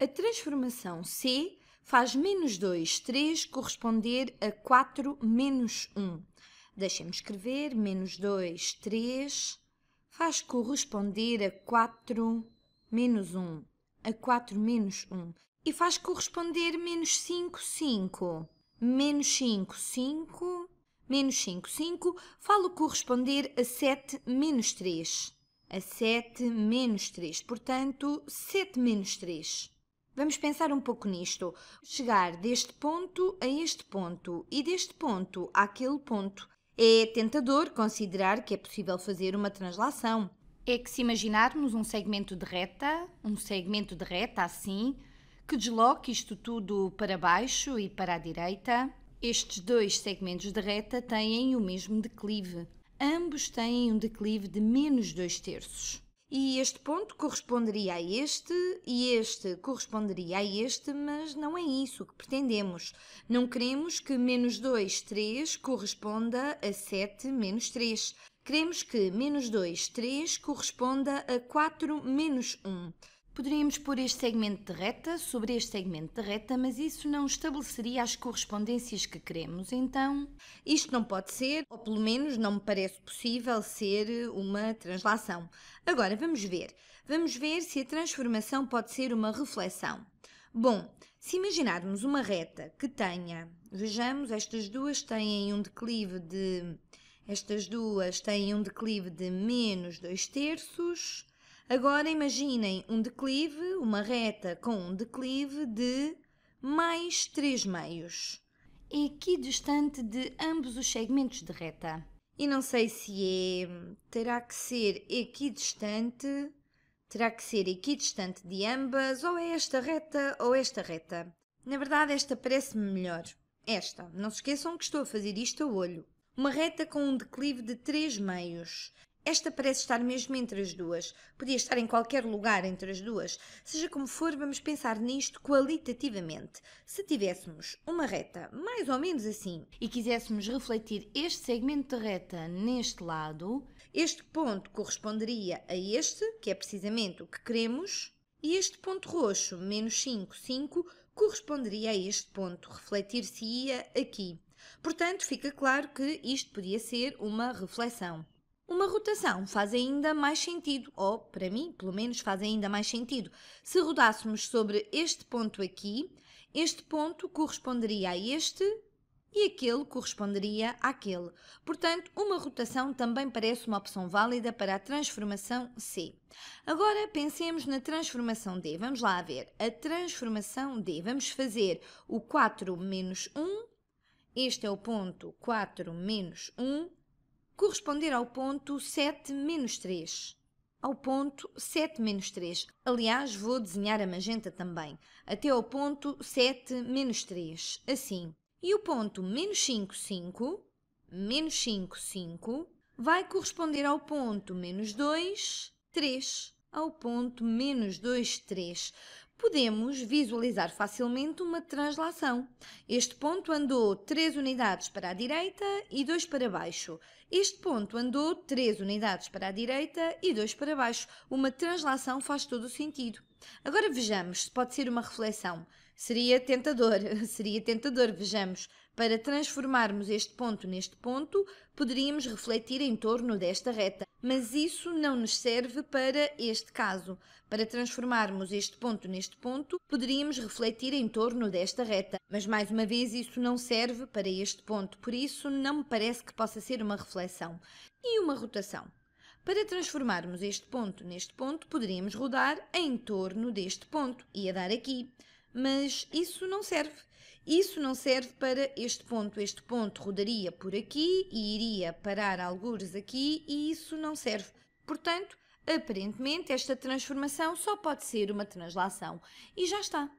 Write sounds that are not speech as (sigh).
A transformação C faz menos 2, 3 corresponder a 4 menos 1. Deixem-me escrever, menos 2, 3 faz corresponder a 4 menos 1. A 4 menos 1. E faz corresponder menos 5, 5. Menos 5, 5. Menos 5, 5. Falo corresponder a 7 menos 3. A 7 menos 3. Portanto, 7 menos 3. Vamos pensar um pouco nisto. Chegar deste ponto a este ponto e deste ponto àquele ponto. É tentador considerar que é possível fazer uma translação. É que se imaginarmos um segmento de reta, um segmento de reta assim, que desloque isto tudo para baixo e para a direita, estes dois segmentos de reta têm o mesmo declive. Ambos têm um declive de menos 2 terços e este ponto corresponderia a este, e este corresponderia a este, mas não é isso que pretendemos. Não queremos que menos 2, 3 corresponda a 7 menos 3. Queremos que menos 2, 3 corresponda a 4 menos 1. Poderíamos pôr este segmento de reta sobre este segmento de reta, mas isso não estabeleceria as correspondências que queremos, então isto não pode ser, ou pelo menos não me parece possível ser uma translação. Agora vamos ver. Vamos ver se a transformação pode ser uma reflexão. Bom, se imaginarmos uma reta que tenha, vejamos, estas duas têm um declive de. Estas duas têm um declive de menos 2 terços Agora imaginem um declive, uma reta com um declive de mais 3 meios, equidistante de ambos os segmentos de reta. E não sei se é, terá que ser equidistante, terá que ser equidistante de ambas, ou é esta reta ou esta reta. Na verdade, esta parece-me melhor. Esta. Não se esqueçam que estou a fazer isto a olho. Uma reta com um declive de 3 meios. Esta parece estar mesmo entre as duas. Podia estar em qualquer lugar entre as duas. Seja como for, vamos pensar nisto qualitativamente. Se tivéssemos uma reta mais ou menos assim e quiséssemos refletir este segmento de reta neste lado, este ponto corresponderia a este, que é precisamente o que queremos, e este ponto roxo, menos 5, 5, corresponderia a este ponto, refletir-se-ia aqui. Portanto, fica claro que isto podia ser uma reflexão. Uma rotação faz ainda mais sentido, ou para mim, pelo menos, faz ainda mais sentido. Se rodássemos sobre este ponto aqui, este ponto corresponderia a este e aquele corresponderia àquele. Portanto, uma rotação também parece uma opção válida para a transformação C. Agora pensemos na transformação D. Vamos lá ver. A transformação D. Vamos fazer o 4 menos 1. Este é o ponto 4 menos 1 corresponder ao ponto 7 menos 3. Ao ponto 7 menos 3. Aliás, vou desenhar a magenta também. Até ao ponto 7 menos 3. Assim. E o ponto menos 5, 5, menos 5, 5, vai corresponder ao ponto menos 2, 3. Ao ponto menos 2, 3 podemos visualizar facilmente uma translação. Este ponto andou 3 unidades para a direita e 2 para baixo. Este ponto andou 3 unidades para a direita e 2 para baixo. Uma translação faz todo o sentido. Agora vejamos se pode ser uma reflexão. Seria tentador, (laughs) seria tentador, vejamos. Para transformarmos este ponto neste ponto, poderíamos refletir em torno desta reta, mas isso não nos serve para este caso. Para transformarmos este ponto neste ponto, poderíamos refletir em torno desta reta, mas mais uma vez isso não serve para este ponto, por isso não me parece que possa ser uma reflexão. E uma rotação? Para transformarmos este ponto neste ponto, poderíamos rodar em torno deste ponto. Ia dar aqui mas isso não serve. Isso não serve para este ponto. Este ponto rodaria por aqui e iria parar algures aqui, e isso não serve. Portanto, aparentemente, esta transformação só pode ser uma translação. E já está.